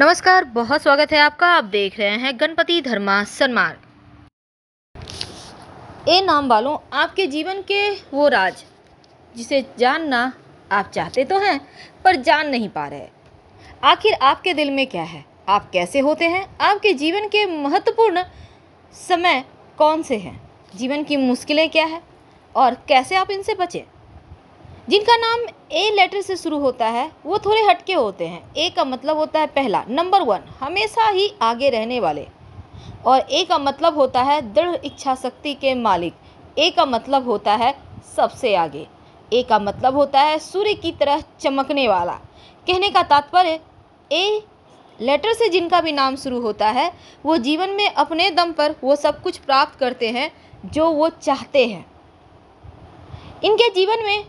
नमस्कार बहुत स्वागत है आपका आप देख रहे हैं गणपति धर्मा सन्मार्ग ए नाम वालों आपके जीवन के वो राज जिसे जानना आप चाहते तो हैं पर जान नहीं पा रहे आखिर आपके दिल में क्या है आप कैसे होते हैं आपके जीवन के महत्वपूर्ण समय कौन से हैं जीवन की मुश्किलें क्या है और कैसे आप इनसे बचें जिनका नाम ए लेटर से शुरू होता है वो थोड़े हटके होते हैं ए का मतलब होता है पहला नंबर वन हमेशा ही आगे रहने वाले और ए का मतलब होता है दृढ़ इच्छा शक्ति के मालिक ए का मतलब होता है सबसे आगे ए का मतलब होता है सूर्य की तरह चमकने वाला कहने का तात्पर्य ए लेटर से जिनका भी नाम शुरू होता है वो जीवन में अपने दम पर वो सब कुछ प्राप्त करते हैं जो वो चाहते हैं इनके जीवन में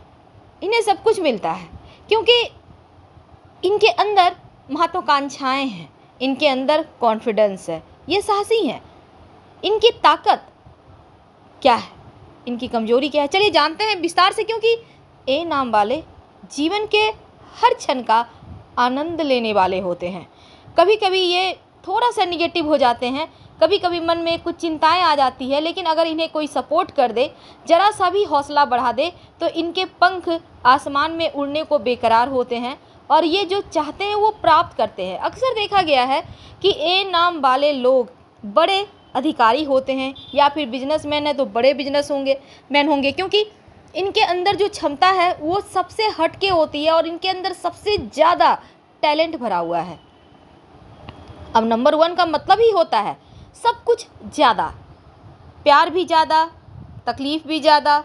इन्हें सब कुछ मिलता है क्योंकि इनके अंदर महत्वाकांक्षाएँ हैं इनके अंदर कॉन्फिडेंस है ये साहसी हैं इनकी ताकत क्या है इनकी कमजोरी क्या है चलिए जानते हैं विस्तार से क्योंकि ए नाम वाले जीवन के हर क्षण का आनंद लेने वाले होते हैं कभी कभी ये थोड़ा सा निगेटिव हो जाते हैं कभी कभी मन में कुछ चिंताएं आ जाती है लेकिन अगर इन्हें कोई सपोर्ट कर दे ज़रा सा भी हौसला बढ़ा दे तो इनके पंख आसमान में उड़ने को बेकरार होते हैं और ये जो चाहते हैं वो प्राप्त करते हैं अक्सर देखा गया है कि ए नाम वाले लोग बड़े अधिकारी होते हैं या फिर बिजनेस मैन है तो बड़े बिजनेस होंगे मैन होंगे क्योंकि इनके अंदर जो क्षमता है वो सबसे हटके होती है और इनके अंदर सबसे ज़्यादा टैलेंट भरा हुआ है अब नंबर वन का मतलब ही होता है सब कुछ ज़्यादा प्यार भी ज़्यादा तकलीफ़ भी ज़्यादा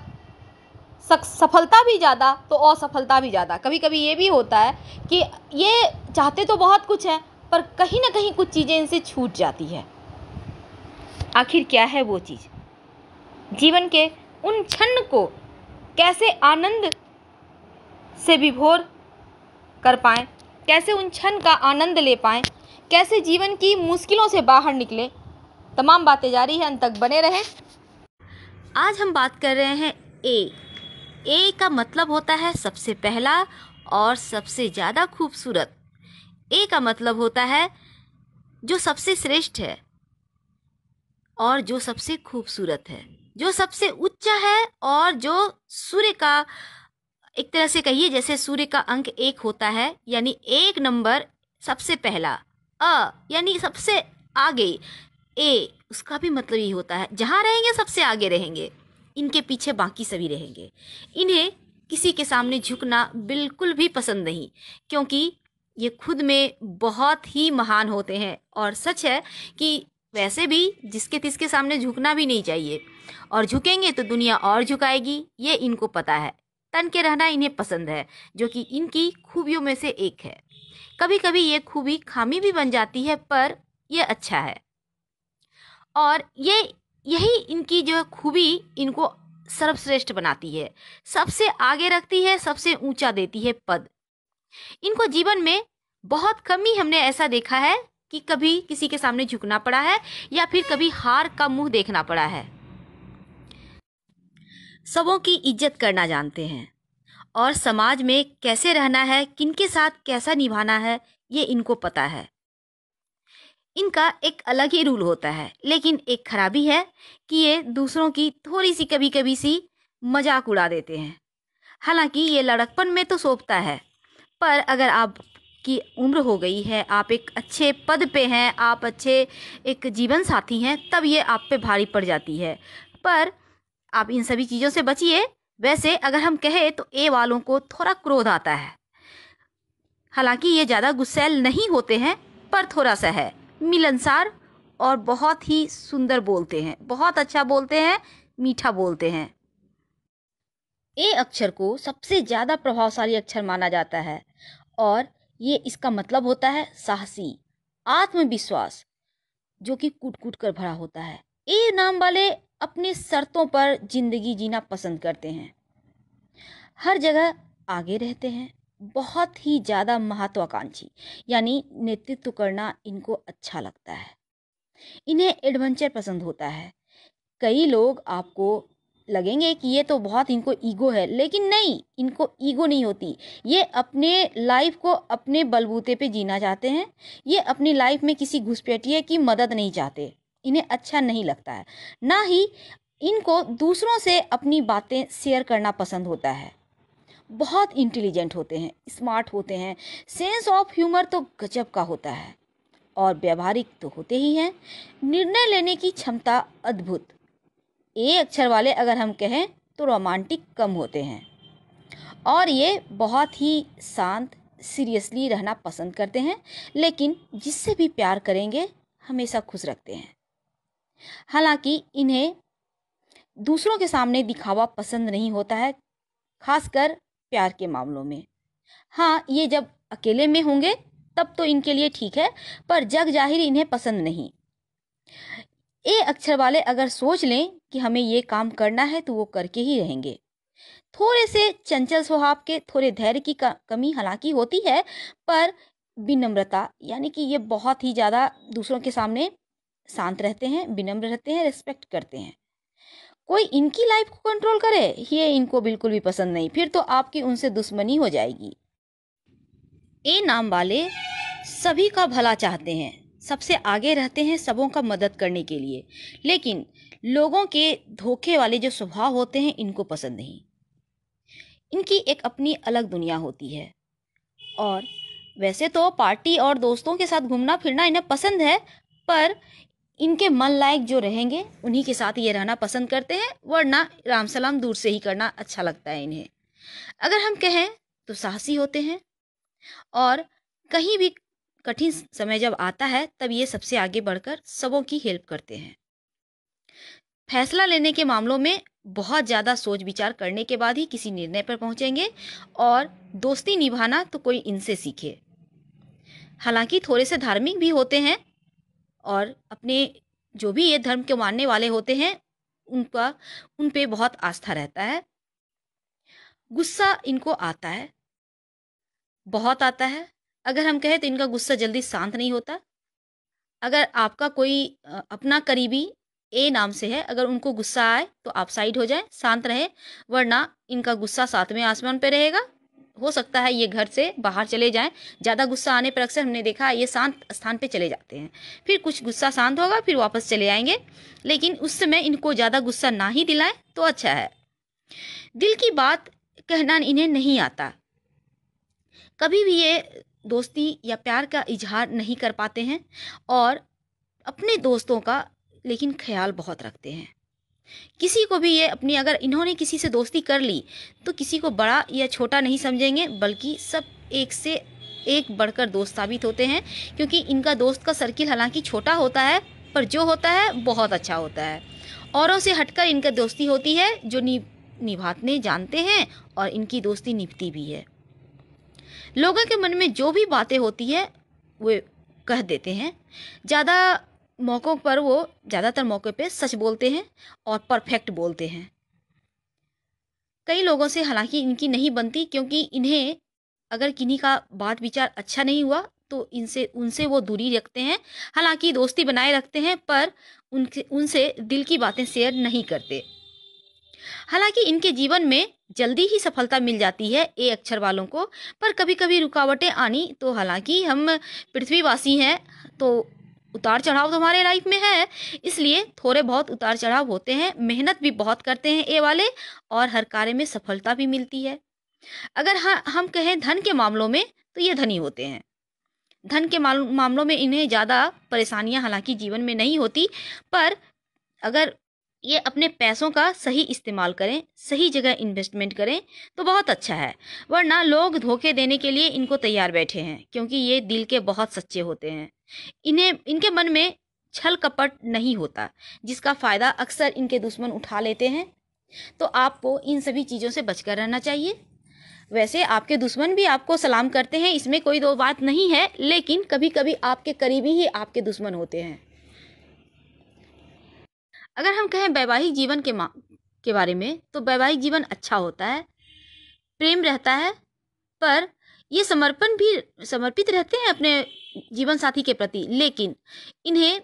सफलता भी ज़्यादा तो असफलता भी ज़्यादा कभी कभी ये भी होता है कि ये चाहते तो बहुत कुछ हैं पर कहीं ना कहीं कुछ चीज़ें इनसे छूट जाती है आखिर क्या है वो चीज़ जीवन के उन क्षण को कैसे आनंद से विभोर कर पाएँ कैसे उन क्षण का आनंद ले पाएँ कैसे जीवन की मुश्किलों से बाहर निकलें तमाम बातें जारी है अंत तक बने रहें आज हम बात कर रहे हैं ए ए का मतलब होता है सबसे पहला और सबसे ज़्यादा खूबसूरत ए का मतलब होता है जो सबसे श्रेष्ठ है और जो सबसे खूबसूरत है जो सबसे उच्चा है और जो सूर्य का एक तरह से कहिए जैसे सूर्य का अंक एक होता है यानी एक नंबर सबसे पहला अ यानी सबसे आगे ए उसका भी मतलब ये होता है जहाँ रहेंगे सबसे आगे रहेंगे इनके पीछे बाकी सभी रहेंगे इन्हें किसी के सामने झुकना बिल्कुल भी पसंद नहीं क्योंकि ये खुद में बहुत ही महान होते हैं और सच है कि वैसे भी जिसके तिसके सामने झुकना भी नहीं चाहिए और झुकेंगे तो दुनिया और झुकाएगी ये इनको पता है तन के रहना इन्हें पसंद है जो कि इनकी खूबियों में से एक है कभी कभी ये खूबी खामी भी बन जाती है पर यह अच्छा है और ये यही इनकी जो खूबी इनको सर्वश्रेष्ठ बनाती है सबसे आगे रखती है सबसे ऊंचा देती है पद इनको जीवन में बहुत कम ही हमने ऐसा देखा है कि कभी किसी के सामने झुकना पड़ा है या फिर कभी हार का मुंह देखना पड़ा है सबों की इज्जत करना जानते हैं और समाज में कैसे रहना है किनके साथ कैसा निभाना है ये इनको पता है इनका एक अलग ही रूल होता है लेकिन एक खराबी है कि ये दूसरों की थोड़ी सी कभी कभी सी मजाक उड़ा देते हैं हालांकि ये लड़कपन में तो सोपता है पर अगर आप की उम्र हो गई है आप एक अच्छे पद पे हैं आप अच्छे एक जीवन साथी हैं तब ये आप पे भारी पड़ जाती है पर आप इन सभी चीज़ों से बचिए वैसे अगर हम कहें तो ए वालों को थोड़ा क्रोध आता है हालांकि ये ज़्यादा गुस्सैल नहीं होते हैं पर थोड़ा सा है मिलनसार और बहुत ही सुंदर बोलते हैं बहुत अच्छा बोलते हैं मीठा बोलते हैं ए अक्षर को सबसे ज़्यादा प्रभावशाली अक्षर माना जाता है और ये इसका मतलब होता है साहसी आत्मविश्वास जो कि कूट कूट कर भरा होता है ए नाम वाले अपने शर्तों पर जिंदगी जीना पसंद करते हैं हर जगह आगे रहते हैं बहुत ही ज़्यादा महत्वाकांक्षी यानी नेतृत्व करना इनको अच्छा लगता है इन्हें एडवेंचर पसंद होता है कई लोग आपको लगेंगे कि ये तो बहुत इनको ईगो है लेकिन नहीं इनको ईगो नहीं होती ये अपने लाइफ को अपने बलबूते पे जीना चाहते हैं ये अपनी लाइफ में किसी घुसपैठिए की मदद नहीं चाहते इन्हें अच्छा नहीं लगता है ना ही इनको दूसरों से अपनी बातें शेयर करना पसंद होता है बहुत इंटेलिजेंट होते हैं स्मार्ट होते हैं सेंस ऑफ ह्यूमर तो गजब का होता है और व्यवहारिक तो होते ही हैं निर्णय लेने की क्षमता अद्भुत ए अक्षर वाले अगर हम कहें तो रोमांटिक कम होते हैं और ये बहुत ही शांत सीरियसली रहना पसंद करते हैं लेकिन जिससे भी प्यार करेंगे हमेशा खुश रखते हैं हालांकि इन्हें दूसरों के सामने दिखावा पसंद नहीं होता है खासकर प्यार के मामलों में हाँ ये जब अकेले में होंगे तब तो इनके लिए ठीक है पर जग जाहिर इन्हें पसंद नहीं ए अक्षर वाले अगर सोच लें कि हमें ये काम करना है तो वो करके ही रहेंगे थोड़े से चंचल स्वभाव के थोड़े धैर्य की कमी हालांकि होती है पर विनम्रता यानी कि ये बहुत ही ज़्यादा दूसरों के सामने शांत रहते हैं विनम्र रहते हैं रिस्पेक्ट करते हैं कोई इनकी लाइफ को कंट्रोल करे ये इनको बिल्कुल भी पसंद नहीं फिर तो आपकी उनसे दुश्मनी हो जाएगी ए नाम वाले सभी का भला चाहते हैं सबसे आगे रहते हैं सबों का मदद करने के लिए लेकिन लोगों के धोखे वाले जो स्वभाव होते हैं इनको पसंद नहीं इनकी एक अपनी अलग दुनिया होती है और वैसे तो पार्टी और दोस्तों के साथ घूमना फिरना इन्हें पसंद है पर इनके मन लायक जो रहेंगे उन्हीं के साथ ये रहना पसंद करते हैं वरना राम सलाम दूर से ही करना अच्छा लगता है इन्हें अगर हम कहें तो साहसी होते हैं और कहीं भी कठिन समय जब आता है तब ये सबसे आगे बढ़कर सबों की हेल्प करते हैं फैसला लेने के मामलों में बहुत ज़्यादा सोच विचार करने के बाद ही किसी निर्णय पर पहुंचेंगे और दोस्ती निभाना तो कोई इनसे सीखे हालांकि थोड़े से धार्मिक भी होते हैं और अपने जो भी ये धर्म के मानने वाले होते हैं उनका उन पे बहुत आस्था रहता है गुस्सा इनको आता है बहुत आता है अगर हम कहें तो इनका गुस्सा जल्दी शांत नहीं होता अगर आपका कोई अपना करीबी ए नाम से है अगर उनको गुस्सा आए तो आप साइड हो जाए शांत रहे वरना इनका गुस्सा सातवें आसमान पे रहेगा हो सकता है ये घर से बाहर चले जाएं ज़्यादा गुस्सा आने पर अक्सर हमने देखा ये शांत स्थान पे चले जाते हैं फिर कुछ गुस्सा शांत होगा फिर वापस चले आएंगे लेकिन उस समय इनको ज़्यादा गुस्सा ना ही दिलाएं तो अच्छा है दिल की बात कहना इन्हें नहीं आता कभी भी ये दोस्ती या प्यार का इजहार नहीं कर पाते हैं और अपने दोस्तों का लेकिन ख्याल बहुत रखते हैं किसी को भी ये अपनी अगर इन्होंने किसी से दोस्ती कर ली तो किसी को बड़ा या छोटा नहीं समझेंगे बल्कि सब एक से एक बढ़कर दोस्त साबित होते हैं क्योंकि इनका दोस्त का सर्किल हालांकि छोटा होता है पर जो होता है बहुत अच्छा होता है औरों से हटकर इनका दोस्ती होती है जो नि निभाते जानते हैं और इनकी दोस्ती निभती भी है लोगों के मन में जो भी बातें होती है वे कह देते हैं ज़्यादा मौक़ों पर वो ज़्यादातर मौक़े पे सच बोलते हैं और परफेक्ट बोलते हैं कई लोगों से हालांकि इनकी नहीं बनती क्योंकि इन्हें अगर किन्हीं का बात विचार अच्छा नहीं हुआ तो इनसे उनसे वो दूरी रखते हैं हालांकि दोस्ती बनाए रखते हैं पर उनके उनसे दिल की बातें शेयर नहीं करते हालांकि इनके जीवन में जल्दी ही सफलता मिल जाती है ए अक्षर वालों को पर कभी कभी रुकावटें आनी तो हालांकि हम पृथ्वीवासी हैं तो उतार चढ़ाव तो हमारे लाइफ में है इसलिए थोड़े बहुत उतार चढ़ाव होते हैं मेहनत भी बहुत करते हैं ए वाले और हर कार्य में सफलता भी मिलती है अगर हम कहें धन के मामलों में तो ये धनी होते हैं धन के मामलों में इन्हें ज़्यादा परेशानियाँ हालांकि जीवन में नहीं होती पर अगर ये अपने पैसों का सही इस्तेमाल करें सही जगह इन्वेस्टमेंट करें तो बहुत अच्छा है वरना लोग धोखे देने के लिए इनको तैयार बैठे हैं क्योंकि ये दिल के बहुत सच्चे होते हैं इन्हें इनके मन में छल कपट नहीं होता जिसका फ़ायदा अक्सर इनके दुश्मन उठा लेते हैं तो आपको इन सभी चीज़ों से बचकर रहना चाहिए वैसे आपके दुश्मन भी आपको सलाम करते हैं इसमें कोई दो बात नहीं है लेकिन कभी कभी आपके करीबी ही आपके दुश्मन होते हैं अगर हम कहें वैवाहिक जीवन के मा के बारे में तो वैवाहिक जीवन अच्छा होता है प्रेम रहता है पर ये समर्पण भी समर्पित रहते हैं अपने जीवन साथी के प्रति लेकिन इन्हें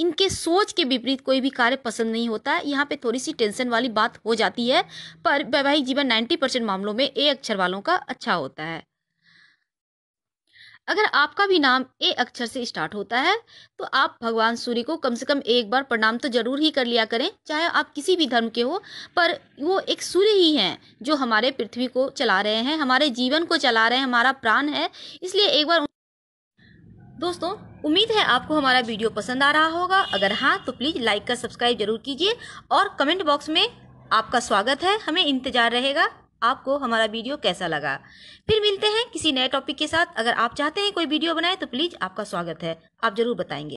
इनके सोच के विपरीत कोई भी कार्य पसंद नहीं होता है यहाँ पे थोड़ी सी टेंशन वाली बात हो जाती है पर वैवाहिक जीवन 90 परसेंट मामलों में ए अक्षर वालों का अच्छा होता है अगर आपका भी नाम ए अक्षर से स्टार्ट होता है तो आप भगवान सूर्य को कम से कम एक बार प्रणाम तो जरूर ही कर लिया करें चाहे आप किसी भी धर्म के हो पर वो एक सूर्य ही हैं जो हमारे पृथ्वी को चला रहे हैं हमारे जीवन को चला रहे हैं हमारा प्राण है इसलिए एक बार दोस्तों उम्मीद है आपको हमारा वीडियो पसंद आ रहा होगा अगर हाँ तो प्लीज़ लाइक का सब्सक्राइब जरूर कीजिए और कमेंट बॉक्स में आपका स्वागत है हमें इंतज़ार रहेगा आपको हमारा वीडियो कैसा लगा फिर मिलते हैं किसी नए टॉपिक के साथ अगर आप चाहते हैं कोई वीडियो बनाए तो प्लीज़ आपका स्वागत है आप ज़रूर बताएंगे